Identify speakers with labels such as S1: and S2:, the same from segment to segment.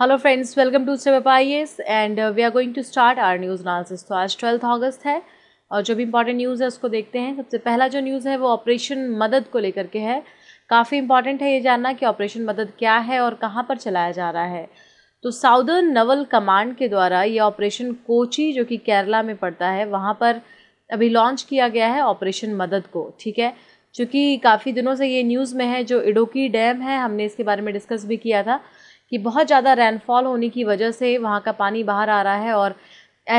S1: hello friends welcome to से एस and we are going to start our news analysis तो आज twelfth अगस्त है और जो भी इंपॉर्टेंट न्यूज़ है उसको देखते हैं सबसे पहला जो न्यूज़ है वो ऑपरेशन मदद को लेकर के है काफ़ी इंपॉर्टेंट है ये जानना कि ऑपरेशन मदद क्या है और कहाँ पर चलाया जा रहा है तो साउदर्न नवल कमांड के द्वारा ये ऑपरेशन कोची जो कि केरला में पड़ता है वहाँ पर अभी लॉन्च किया गया है ऑपरेशन मदद को ठीक है चूँकि काफ़ी दिनों से ये न्यूज़ में है जो इडोकी डैम है हमने इसके बारे में डिस्कस भी किया था कि बहुत ज़्यादा रेनफॉल होने की वजह से वहाँ का पानी बाहर आ रहा है और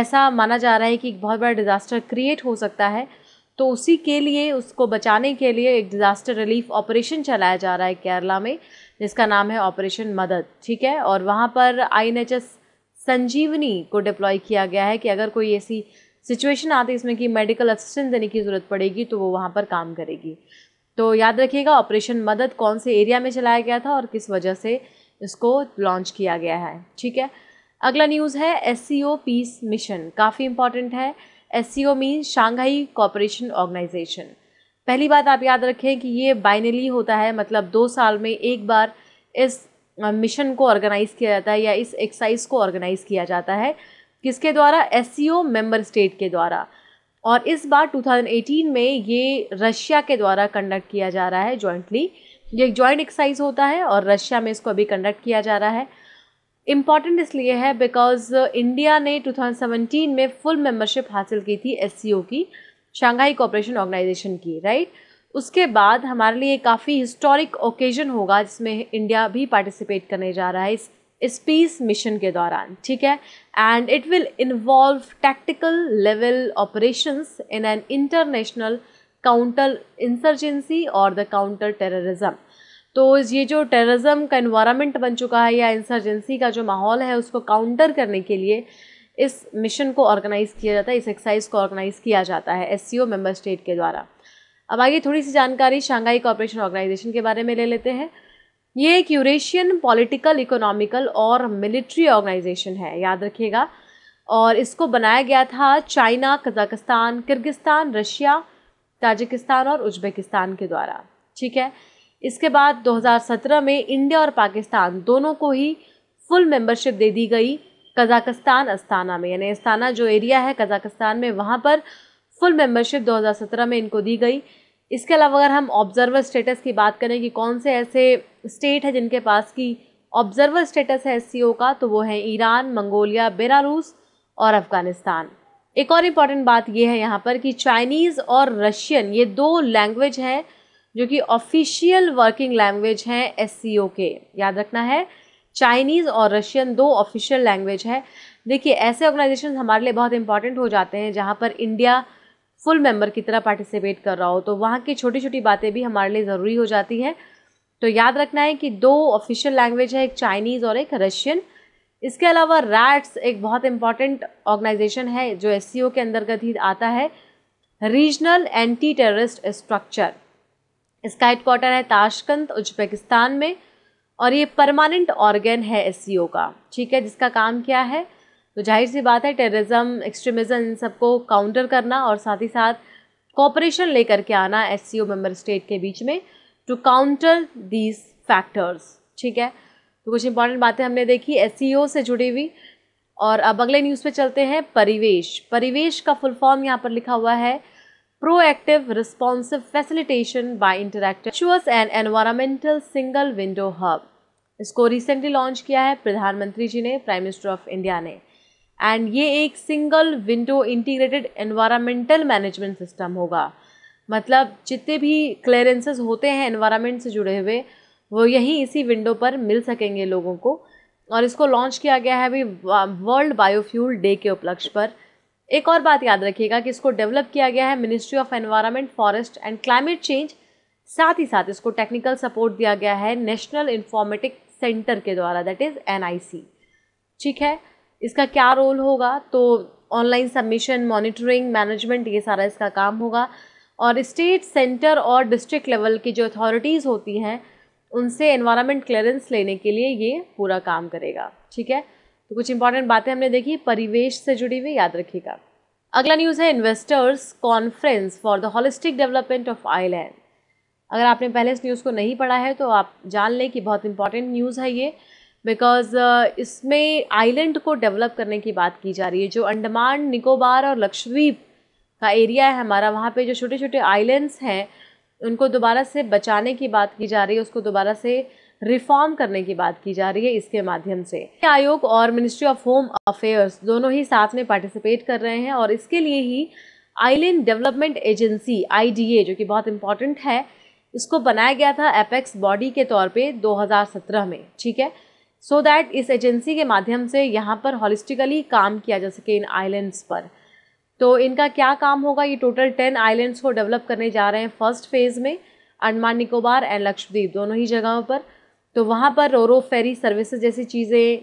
S1: ऐसा माना जा रहा है कि एक बहुत बड़ा डिज़ास्टर क्रिएट हो सकता है तो उसी के लिए उसको बचाने के लिए एक डिज़ास्टर रिलीफ ऑपरेशन चलाया जा रहा है केरला में जिसका नाम है ऑपरेशन मदद ठीक है और वहाँ पर आई संजीवनी को डिप्लॉय किया गया है कि अगर कोई ऐसी सिचुएशन आती है इसमें कि मेडिकल असिस्टेंस देने की ज़रूरत पड़ेगी तो वो वहाँ पर काम करेगी तो याद रखिएगा ऑपरेशन मदद कौन से एरिया में चलाया गया था और किस वजह से इसको लॉन्च किया गया है ठीक है अगला न्यूज़ है एस पीस मिशन काफ़ी इंपॉर्टेंट है S C O mean Shanghai cooperation organisation पहली बात आप याद रखें कि ये बाइनली होता है मतलब दो साल में एक बार इस मिशन को ऑर्गेनाइज़ किया जाता है या इस एक्सरसाइज को ऑर्गेनाइज़ किया जाता है किसके द्वारा S C O member state के द्वारा और इस बार 2018 में ये रशिया के द्वारा कंडक्ट किया जा रहा है जॉइंटली ये एक ज्वाइंट एक्सरसाइज होता है और रशिया में इसको अभी कंडक्ट किया जा रहा है इम्पॉर्टेंट इसलिए है बिकॉज इंडिया uh, ने 2017 में फुल मेंबरशिप हासिल की थी एस की शंघाई कॉपरेशन ऑर्गेनाइजेशन की राइट उसके बाद हमारे लिए काफ़ी हिस्टोरिक ओकेजन होगा जिसमें इंडिया भी पार्टिसिपेट करने जा रहा है इस स्पेस मिशन के दौरान ठीक है and it will involve tactical level operations in an international counter insurgency और द काउंटर टेररिज्म तो ये जो टेररिज्म का इन्वायरमेंट बन चुका है या इंसर्जेंसी का जो माहौल है उसको काउंटर करने के लिए इस मिशन को ऑर्गेनाइज़ किया जाता है इस एक्सरसाइज को ऑर्गेनाइज़ किया जाता है एस मेंबर स्टेट के द्वारा अब आगे थोड़ी सी जानकारी शांघाई कॉरपोरेशन ऑर्गेनाइजेशन के बारे में ले लेते हैं ये एक यूरेशियन पॉलिटिकल इकोनॉमिकल और मिलिट्री ऑर्गेनाइजेशन है याद रखिएगा और इसको बनाया गया था China Kazakhstan Kyrgyzstan Russia Tajikistan और उज्बेकिस्तान के द्वारा ठीक है इसके बाद 2017 में इंडिया और पाकिस्तान दोनों को ही फुल मेंबरशिप दे दी गई कजाकिस्तान अस्ताना में यानी अस्ताना जो एरिया है कजाकिस्तान में वहाँ पर फुल मेंबरशिप 2017 में इनको दी गई इसके अलावा अगर हम ऑब्जर्वर स्टेटस की बात करें कि कौन से ऐसे स्टेट है जिनके पास की ऑब्जर्वर स्टेटस है एस का तो वो है ईरान मंगोलिया बेलारूस और अफ़गानिस्तान एक और इम्पॉर्टेंट बात यह है यहाँ पर कि चाइनीज़ और रशियन ये दो लैंग्वेज हैं जो कि ऑफिशियल वर्किंग लैंग्वेज हैं एस के याद रखना है चाइनीज़ और रशियन दो ऑफिशियल लैंग्वेज है देखिए ऐसे ऑर्गेनाइजेशन हमारे लिए बहुत इंपॉर्टेंट हो जाते हैं जहाँ पर इंडिया फुल मेंबर की तरह पार्टिसिपेट कर रहा हो तो वहाँ की छोटी छोटी बातें भी हमारे लिए ज़रूरी हो जाती हैं तो याद रखना है कि दो ऑफिशियल लैंग्वेज है एक चाइनीज़ और एक रशियन इसके अलावा रैट्स एक बहुत इंपॉर्टेंट ऑर्गेनाइजेशन है जो एस के अंतर्गत ही आता है रीजनल एंटी टेररिस्ट स्ट्रक्चर इसका हेडक्वार्टर है ताशकंद उज्बेकिस्तान में और ये परमानेंट ऑर्गन है एस का ठीक है जिसका काम क्या है तो जाहिर सी बात है टेररिज्म एक्सट्रीमिज्म इन सबको काउंटर करना और साथ ही साथ कॉपरेशन लेकर के आना एस मेंबर स्टेट के बीच में टू काउंटर दीज फैक्टर्स ठीक है तो कुछ इंपॉर्टेंट बातें हमने देखी एस e से जुड़ी हुई और अब अगले न्यूज़ पे चलते हैं परिवेश परिवेश का फुल फॉर्म यहाँ पर लिखा हुआ है proactive responsive facilitation by interactive and environmental single window hub इसको रिसेंटली लॉन्च किया है प्रधानमंत्री जी ने प्राइम मिनिस्टर ऑफ इंडिया ने एंड ये एक single window integrated environmental management system होगा मतलब जितने भी क्लियरेंसेज होते हैं एनवायरमेंट से जुड़े हुए वो यहीं इसी विंडो पर मिल सकेंगे लोगों को और इसको लॉन्च किया गया है अभी वर्ल्ड बायोफ्यूल डे के उपलक्ष्य पर एक और बात याद रखिएगा कि इसको डेवलप किया गया है ministry of environment forest and climate change साथ ही साथ इसको टेक्निकल सपोर्ट दिया गया है नेशनल इन्फॉर्मेटिक सेंटर के द्वारा दैट इज़ एन ठीक है इसका क्या रोल होगा तो ऑनलाइन सबमिशन मॉनिटरिंग मैनेजमेंट ये सारा इसका काम होगा और स्टेट सेंटर और डिस्ट्रिक्ट लेवल की जो अथॉरिटीज़ होती हैं उनसे एनवायरनमेंट क्लियरेंस लेने के लिए ये पूरा काम करेगा ठीक है तो कुछ इंपॉर्टेंट बातें हमने देखी परिवेश से जुड़ी हुई याद रखिएगा अगला न्यूज़ है investors conference for the holistic development of island अगर आपने पहले इस न्यूज़ को नहीं पढ़ा है तो आप जान लें कि बहुत इंपॉर्टेंट न्यूज़ है ये बिकॉज uh, इसमें आइलैंड को डेवलप करने की बात की जा रही है जो अंडमान निकोबार और लक्षद्वीप का एरिया है हमारा वहाँ पे जो छोटे छोटे आइलैंड्स हैं उनको दोबारा से बचाने की बात की जा रही है उसको दोबारा से रिफॉर्म करने की बात की जा रही है इसके माध्यम से आयोग और मिनिस्ट्री ऑफ होम अफेयर्स दोनों ही साथ में पार्टिसिपेट कर रहे हैं और इसके लिए ही आइलैंड डेवलपमेंट एजेंसी आईडीए जो कि बहुत इंपॉर्टेंट है इसको बनाया गया था एपेक्स बॉडी के तौर पे 2017 में ठीक है सो so दैट इस एजेंसी के माध्यम से यहाँ पर हॉलिस्टिकली काम किया जा सके इन आइलैंड्स पर तो इनका क्या काम होगा ये टोटल टेन आइलैंड्स को डेवलप करने जा रहे हैं फर्स्ट फेज़ में अंडमान निकोबार एंड लक्षद्वीप दोनों ही जगहों पर तो वहाँ पर रोरो फेरी सर्विसेज जैसी चीज़ें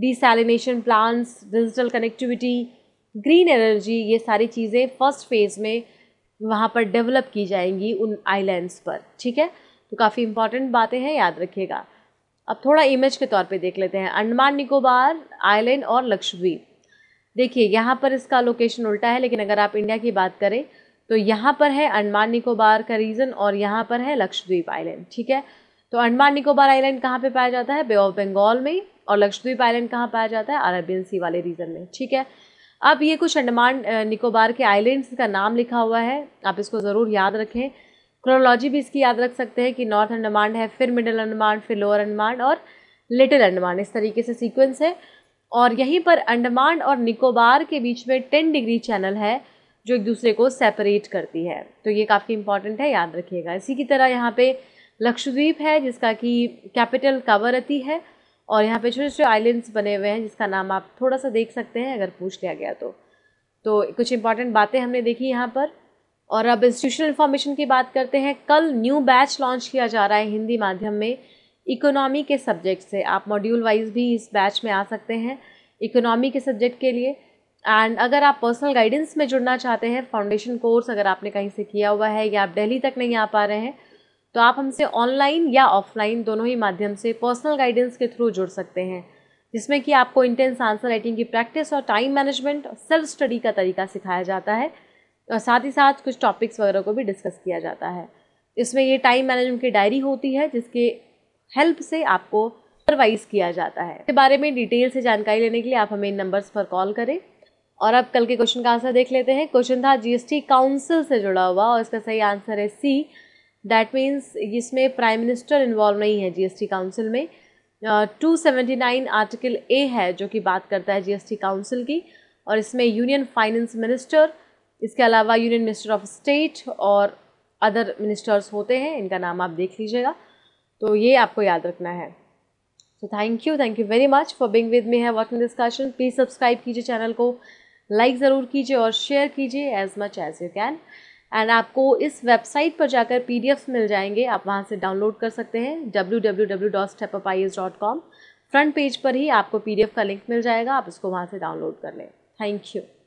S1: desalination plans digital connectivity green energy ये सारी चीज़ें फर्स्ट फेज़ में वहाँ पर डेवलप की जाएंगी उन आइलैंड्स पर ठीक है तो काफ़ी इंपॉर्टेंट बातें हैं याद रखिएगा अब थोड़ा इमेज के तौर पे देख लेते हैं अंडमान निकोबार आइलैंड और लक्षद्वीप देखिए यहाँ पर इसका लोकेशन उल्टा है लेकिन अगर आप इंडिया की बात करें तो यहाँ पर है अंडमान निकोबार का रीजन और यहाँ पर है लक्षद्वीप आइलैंड ठीक है तो अंडमान निकोबार आइलैंड कहाँ पे पाया जाता है बे ऑफ बंगाल में और लक्षद्वीप आइलैंड कहाँ पाया जाता है अरेबियन सी वाले रीजन में ठीक है अब ये कुछ अंडमान निकोबार के आइलैंड्स का नाम लिखा हुआ है आप इसको ज़रूर याद रखें क्रोनोलॉजी भी इसकी याद रख सकते हैं कि नॉर्थ अंडमान है फिर मिडल अंडमान फिर लोअर अंडमान और लिटिल अंडमान इस तरीके से सीक्वेंस है और यहीं पर अंडमान और निकोबार के बीच में टेन डिग्री चैनल है जो एक दूसरे को सेपरेट करती है तो ये काफ़ी इंपॉर्टेंट है याद रखिएगा इसी की तरह यहाँ पे लक्षद्वीप है जिसका कि कैपिटल कावरती है और यहाँ पे छोटे छोटे आइलैंड्स बने हुए हैं जिसका नाम आप थोड़ा सा देख सकते हैं अगर पूछ लिया गया तो तो कुछ इंपॉर्टेंट बातें हमने देखी यहाँ पर और अब इंस्टीट्यूशनल इन्फॉर्मेशन की बात करते हैं कल न्यू बैच लॉन्च किया जा रहा है हिंदी माध्यम में इकोनॉमी के सब्जेक्ट से आप मॉड्यूल वाइज भी इस बैच में आ सकते हैं इकोनॉमी के सब्जेक्ट के लिए एंड अगर आप पर्सनल गाइडेंस में जुड़ना चाहते हैं फाउंडेशन कोर्स अगर आपने कहीं से किया हुआ है या आप दिल्ली तक नहीं आ पा रहे हैं तो आप हमसे ऑनलाइन या ऑफलाइन दोनों ही माध्यम से पर्सनल गाइडेंस के थ्रू जुड़ सकते हैं जिसमें कि आपको इंटेंस आंसर राइटिंग की प्रैक्टिस और टाइम मैनेजमेंट और सेल्फ स्टडी का तरीका सिखाया जाता है और साथ ही साथ कुछ टॉपिक्स वगैरह को भी डिस्कस किया जाता है इसमें ये टाइम मैनेजमेंट की डायरी होती है जिसके हेल्प से आपको सुपरवाइज किया जाता है इसके बारे में डिटेल से जानकारी लेने के लिए आप हमें इन नंबर्स पर कॉल करें और अब कल के क्वेश्चन का आंसर देख लेते हैं क्वेश्चन था जीएसटी काउंसिल से जुड़ा हुआ और इसका सही आंसर है सी दैट मीन्स इसमें प्राइम मिनिस्टर इन्वॉल्व नहीं है जीएसटी काउंसिल में two seventy nine article A है जो कि बात करता है जी काउंसिल की और इसमें यूनियन फाइनेंस मिनिस्टर इसके अलावा यूनियन मिनिस्टर ऑफ स्टेट और अदर मिनिस्टर्स होते हैं इनका नाम आप देख लीजिएगा तो ये आपको याद रखना है तो thank you thank you very much for being with me है वर्किंग डिस्कशन प्लीज़ सब्सक्राइब कीजिए चैनल को लाइक like ज़रूर कीजिए और शेयर कीजिए as much as you can and आपको इस वेबसाइट पर जाकर पी मिल जाएंगे आप वहाँ से डाउनलोड कर सकते हैं W W W dot dot com front page पर ही आपको पी का लिंक मिल जाएगा आप इसको वहाँ से डाउनलोड कर लें थैंक यू